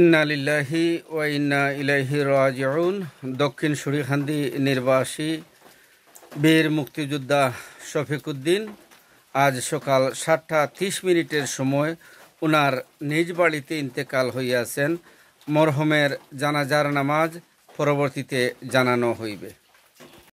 ইন্নালিল্লাহি ও ইন্না ইলাহি রাজিউন দক্ষিণ সুরিখান্দি নির্বাসী বীর মুক্তিযোদ্ধা শফিকউদ্দিন আজ সকাল সাতটা তিরিশ মিনিটের সময় উনার নিজ বাড়িতে ইন্তেকাল হইয়াছেন মরহমের জানাজার নামাজ পরবর্তীতে জানানো হইবে